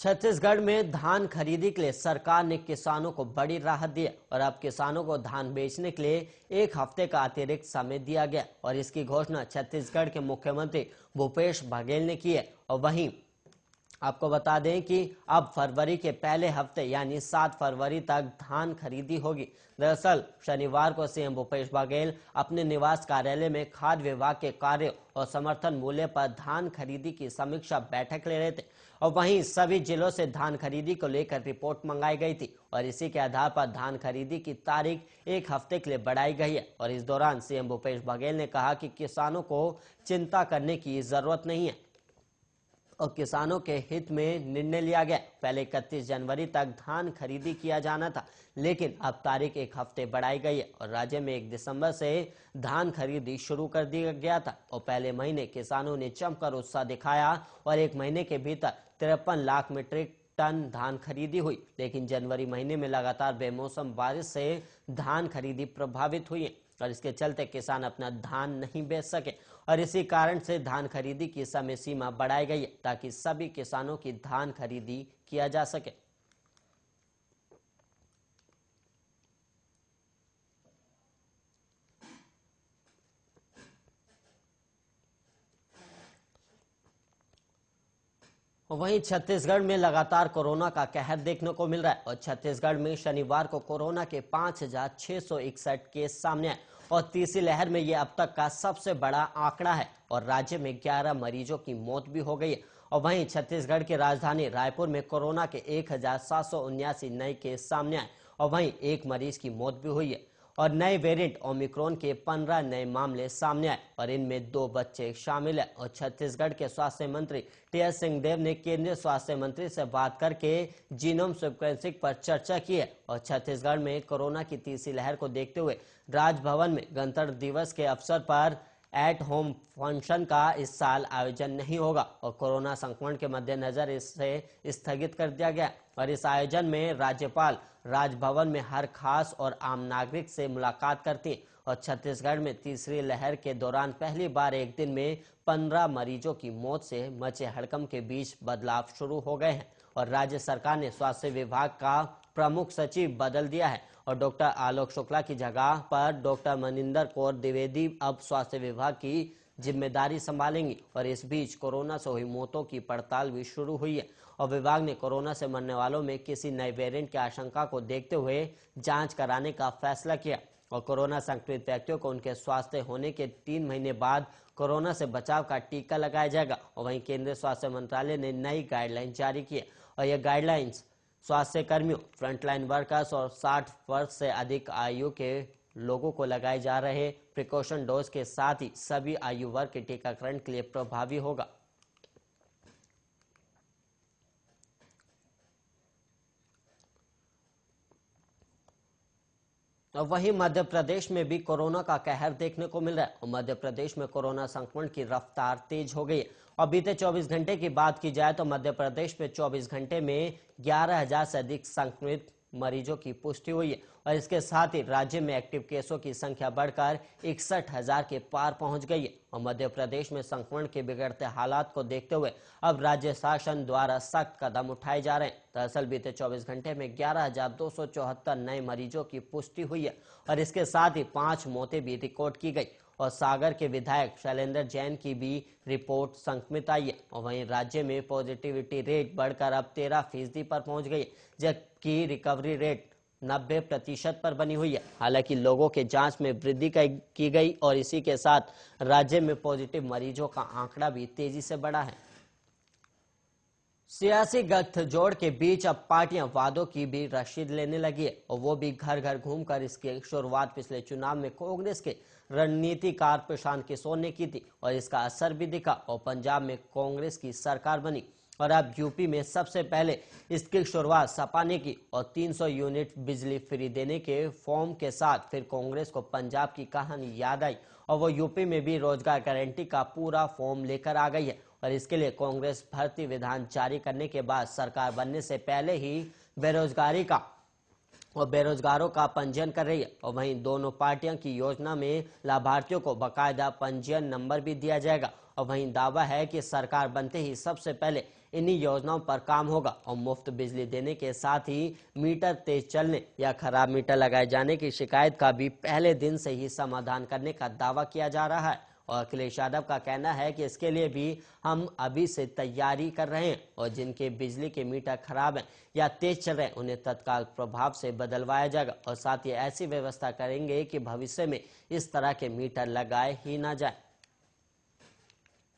छत्तीसगढ़ में धान खरीदी के लिए सरकार ने किसानों को बड़ी राहत दी और अब किसानों को धान बेचने के लिए एक हफ्ते का अतिरिक्त समय दिया गया और इसकी घोषणा छत्तीसगढ़ के मुख्यमंत्री भूपेश बघेल ने की है और वहीं आपको बता दें कि अब फरवरी के पहले हफ्ते यानी सात फरवरी तक धान खरीदी होगी दरअसल शनिवार को सीएम भूपेश बघेल अपने निवास कार्यालय में खाद्य विभाग के कार्य और समर्थन मूल्य पर धान खरीदी की समीक्षा बैठक ले रहे थे और वहीं सभी जिलों से धान खरीदी को लेकर रिपोर्ट मंगाई गई थी और इसी के आधार पर धान खरीदी की तारीख एक हफ्ते के लिए बढ़ाई गई है और इस दौरान सीएम भूपेश बघेल ने कहा कि किसानों को चिंता करने की जरूरत नहीं है और किसानों के हित में निर्णय लिया गया पहले इकतीस जनवरी तक धान खरीदी किया जाना था लेकिन अब तारीख एक हफ्ते बढ़ाई गई है और राज्य में एक दिसंबर से धान खरीदी शुरू कर दिया गया था और पहले महीने किसानों ने चमकर उत्साह दिखाया और एक महीने के भीतर तिरपन लाख मीट्रिक टन धान खरीदी हुई लेकिन जनवरी महीने में लगातार बेमौसम बारिश से धान खरीदी प्रभावित हुई है और इसके चलते किसान अपना धान नहीं बेच सके और इसी कारण से धान खरीदी की समय सीमा बढ़ाई गई है ताकि सभी किसानों की धान खरीदी किया जा सके वहीं छत्तीसगढ़ में लगातार कोरोना का कहर देखने को मिल रहा है और छत्तीसगढ़ में शनिवार को कोरोना के पांच हजार छह सौ इकसठ केस सामने आए और तीसरी लहर में ये अब तक का सबसे बड़ा आंकड़ा है और राज्य में ग्यारह मरीजों की मौत भी हो गई है और वहीं छत्तीसगढ़ की राजधानी रायपुर में कोरोना के एक नए केस सामने आए और वहीं एक मरीज की मौत भी हुई है और नए वेरिएंट ओमिक्रोन के 15 नए मामले सामने आए और इनमें दो बच्चे शामिल है और छत्तीसगढ़ के स्वास्थ्य मंत्री टी एस सिंहदेव ने केंद्रीय स्वास्थ्य मंत्री से बात करके जीनोम सिक्वेंसिंग पर चर्चा की है और छत्तीसगढ़ में कोरोना की तीसरी लहर को देखते हुए राजभवन में गणतंत्र दिवस के अवसर पर एट होम फंक्शन का इस साल आयोजन नहीं होगा और कोरोना संक्रमण के मद्देनजर इसे स्थगित कर दिया गया और इस आयोजन में राज्यपाल राजभवन में हर खास और आम नागरिक से मुलाकात करती और छत्तीसगढ़ में तीसरी लहर के दौरान पहली बार एक दिन में पंद्रह मरीजों की मौत से मचे हड़कम के बीच बदलाव शुरू हो गए हैं और राज्य सरकार ने स्वास्थ्य विभाग का प्रमुख सचिव बदल दिया है और डॉक्टर आलोक शुक्ला की जगह पर डॉक्टर मनिंदर कौर द्विवेदी अब स्वास्थ्य विभाग की जिम्मेदारी संभालेंगी और इस बीच कोरोना से हुई मौतों की पड़ताल भी शुरू हुई है और विभाग ने कोरोना से मरने वालों में किसी नए वेरिएंट की आशंका को देखते हुए जांच कराने का फैसला किया और कोरोना संक्रमित व्यक्तियों को उनके स्वास्थ्य होने के तीन महीने बाद कोरोना से बचाव का टीका लगाया जाएगा और वहीं केंद्रीय स्वास्थ्य मंत्रालय ने नई गाइडलाइन जारी की और यह गाइडलाइंस स्वास्थ्य कर्मियों फ्रंटलाइन वर्कर्स और 60 वर्ष से अधिक आयु के लोगों को लगाए जा रहे प्रिकॉशन डोज के साथ ही सभी आयु वर्ग के टीकाकरण के लिए प्रभावी होगा तो वहीं मध्य प्रदेश में भी कोरोना का कहर देखने को मिल रहा है और मध्य प्रदेश में कोरोना संक्रमण की रफ्तार तेज हो गई और बीते 24 घंटे की बात की जाए तो मध्य प्रदेश में 24 घंटे में ग्यारह हजार से अधिक संक्रमित मरीजों की पुष्टि हुई है और इसके साथ ही राज्य में एक्टिव केसों की संख्या बढ़कर इकसठ हजार के पार पहुंच गई है और मध्य प्रदेश में संक्रमण के बिगड़ते हालात को देखते हुए अब राज्य शासन द्वारा सख्त कदम उठाए जा रहे हैं दरअसल बीते 24 घंटे में ग्यारह नए मरीजों की पुष्टि हुई है और इसके साथ ही पांच मौतें भी रिकॉर्ड की गई और सागर के विधायक शैलेंद्र जैन की भी रिपोर्ट संक्रमित आई है और वहीं राज्य में पॉजिटिविटी रेट बढ़कर अब तेरह फीसदी पर पहुंच गई जबकि रिकवरी रेट नब्बे प्रतिशत पर बनी हुई है हालांकि लोगों के जांच में वृद्धि की गई और इसी के साथ राज्य में पॉजिटिव मरीजों का आंकड़ा भी तेजी से बढ़ा है सियासी गठजोड़ के बीच अब पार्टियां वादों की भी रशीद लेने लगी है और वो भी घर घर घूमकर इसकी शुरुआत पिछले चुनाव में कांग्रेस के रणनीतिकार प्रशांत किशोर ने की थी और इसका असर भी दिखा और पंजाब में कांग्रेस की सरकार बनी और अब यूपी में सबसे पहले इसकी शुरुआत सपा ने की और 300 यूनिट बिजली फ्री देने के फॉर्म के साथ फिर कांग्रेस को पंजाब की कहानी याद आई और वो यूपी में भी रोजगार गारंटी का पूरा फॉर्म लेकर आ गई है और इसके लिए कांग्रेस भर्ती विधान जारी करने के बाद सरकार बनने से पहले ही बेरोजगारी का और बेरोजगारों का पंजीयन कर रही है और वहीं दोनों पार्टियों की योजना में लाभार्थियों को बकायदा पंजीयन नंबर भी दिया जाएगा और वहीं दावा है कि सरकार बनते ही सबसे पहले इन्हीं योजनाओं पर काम होगा और मुफ्त बिजली देने के साथ ही मीटर तेज चलने या खराब मीटर लगाए जाने की शिकायत का भी पहले दिन से ही समाधान करने का दावा किया जा रहा है और अखिलेश यादव का कहना है कि इसके लिए भी हम अभी से तैयारी कर रहे हैं और जिनके बिजली के मीटर खराब हैं या तेज चल रहे हैं उन्हें तत्काल प्रभाव से बदलवाया जाएगा और साथ ही ऐसी व्यवस्था करेंगे कि भविष्य में इस तरह के मीटर लगाए ही ना जाए